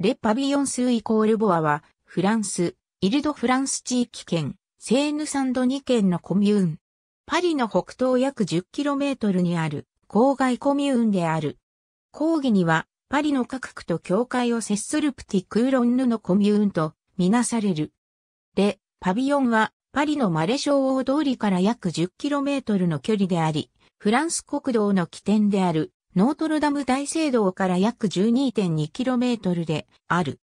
レ・パビヨンスイコールボアは、フランス、イルド・フランス地域圏、セーヌ・サンドニ県のコミューン。パリの北東約 10km にある、郊外コミューンである。講義には、パリの各区と境界を接するプティ・クーロンヌのコミューンと、みなされる。レ・パビヨンは、パリのマレショ大通りから約 10km の距離であり、フランス国道の起点であるノートルダム大聖堂から約 12.2km である。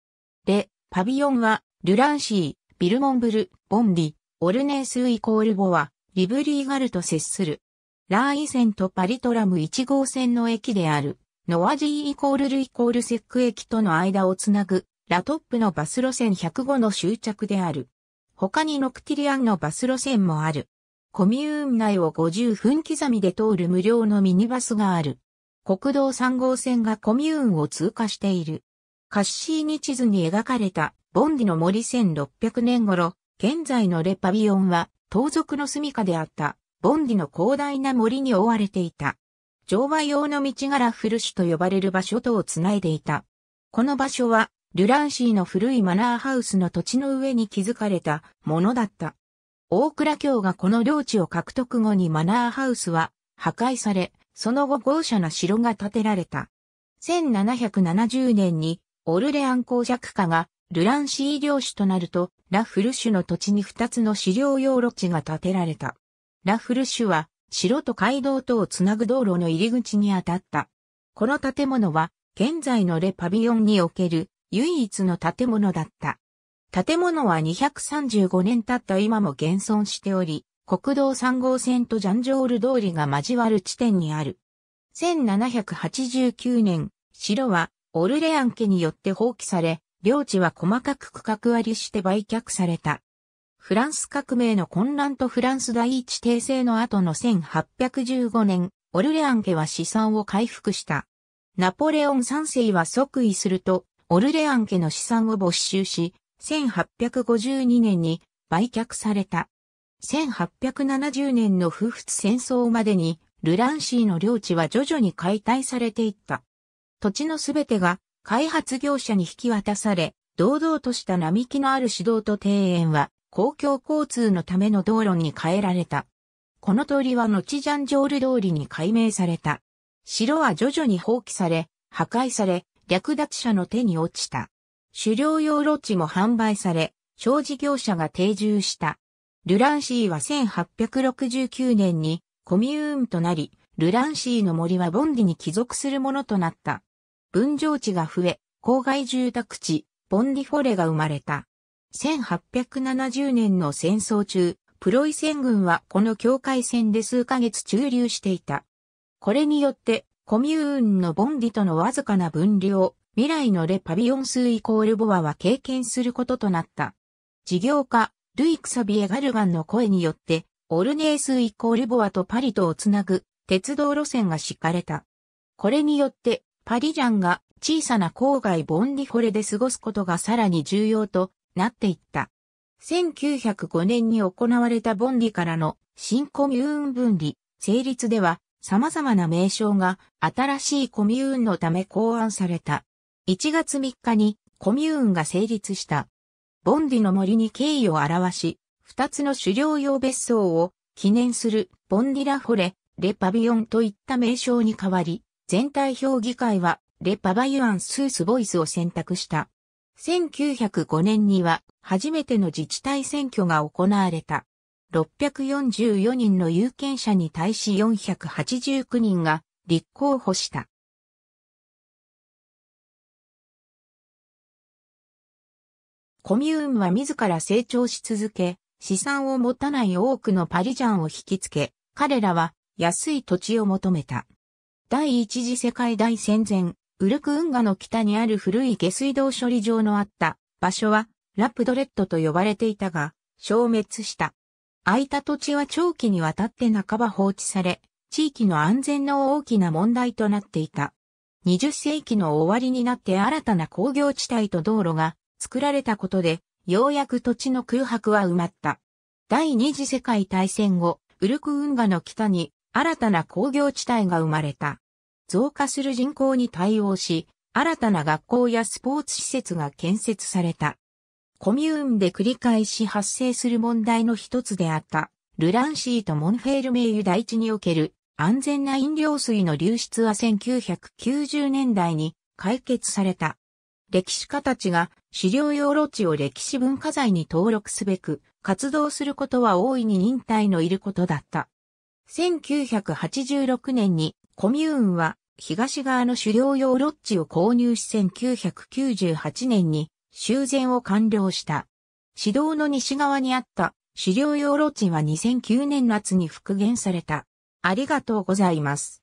で、パビオンは、ルランシー、ビルモンブル、ボンリ、オルネースイコールボは、リブリーガルと接する。ラーイ線とパリトラム1号線の駅である、ノアジーイコールルイコールセック駅との間をつなぐ、ラトップのバス路線105の終着である。他にノクティリアンのバス路線もある。コミューン内を50分刻みで通る無料のミニバスがある。国道3号線がコミューンを通過している。カッシーニ地図に描かれたボンディの森1600年頃、現在のレパビオンは盗賊の住処であったボンディの広大な森に覆われていた。乗馬用の道がラッフルと呼ばれる場所とをつないでいた。この場所はルランシーの古いマナーハウスの土地の上に築かれたものだった。大倉京がこの領地を獲得後にマナーハウスは破壊され、その後豪奢な城が建てられた。1770年にオルレアン公爵家がルランシー領主となると、ラフル州の土地に二つの資料用路地が建てられた。ラフル州は、城と街道とをつなぐ道路の入り口にあたった。この建物は、現在のレパビオンにおける唯一の建物だった。建物は235年経った今も現存しており、国道3号線とジャンジョール通りが交わる地点にある。1789年、城はオルレアン家によって放棄され、領地は細かく区画割りして売却された。フランス革命の混乱とフランス第一帝政の後の1815年、オルレアン家は資産を回復した。ナポレオン3世は即位すると、オルレアン家の資産を没収し、1852年に売却された。1870年の不仏戦争までに、ルランシーの領地は徐々に解体されていった。土地のすべてが開発業者に引き渡され、堂々とした並木のある市道と庭園は公共交通のための道路に変えられた。この通りは後ジャンジョール通りに改名された。城は徐々に放棄され、破壊され、略奪者の手に落ちた。狩猟用ッ地も販売され、商事業者が定住した。ルランシーは1869年にコミューンとなり、ルランシーの森はボンディに帰属するものとなった。分譲地が増え、郊外住宅地、ボンディフォレが生まれた。1870年の戦争中、プロイセン軍はこの境界線で数ヶ月駐留していた。これによって、コミューンのボンディとのわずかな分離を、未来のレパビオンスイコールボアは経験することとなった。事業家、ルイク・サビエ・ガルガンの声によって、オルネースイコールボアとパリとをつなぐ鉄道路線が敷かれた。これによって、パリジャンが小さな郊外ボンディフォレで過ごすことがさらに重要となっていった。1905年に行われたボンディからの新コミューン分離、成立では様々な名称が新しいコミューンのため考案された。1月3日にコミューンが成立した。ボンディの森に敬意を表し、二つの狩猟用別荘を記念するボンディラフォレ、レパビオンといった名称に変わり、全体評議会はレパバユアンスースボイスを選択した。1905年には初めての自治体選挙が行われた。644人の有権者に対し489人が立候補した。コミューンは自ら成長し続け、資産を持たない多くのパリジャンを引きつけ、彼らは安い土地を求めた。第一次世界大戦前、ウルク運河の北にある古い下水道処理場のあった場所はラプドレットと呼ばれていたが、消滅した。空いた土地は長期にわたって半ば放置され、地域の安全の大きな問題となっていた。20世紀の終わりになって新たな工業地帯と道路が作られたことで、ようやく土地の空白は埋まった。第二次世界大戦後、ウルク運河の北に新たな工業地帯が生まれた。増加する人口に対応し、新たな学校やスポーツ施設が建設された。コミューンで繰り返し発生する問題の一つであった、ルランシーとモンフェール名誉大地における安全な飲料水の流出は1990年代に解決された。歴史家たちが資料用路地を歴史文化財に登録すべく活動することは大いに忍耐のいることだった。1986年にコミューンは東側の狩猟用ロッジを購入し1998年に修繕を完了した。市道の西側にあった狩猟用ロッジは2009年夏に復元された。ありがとうございます。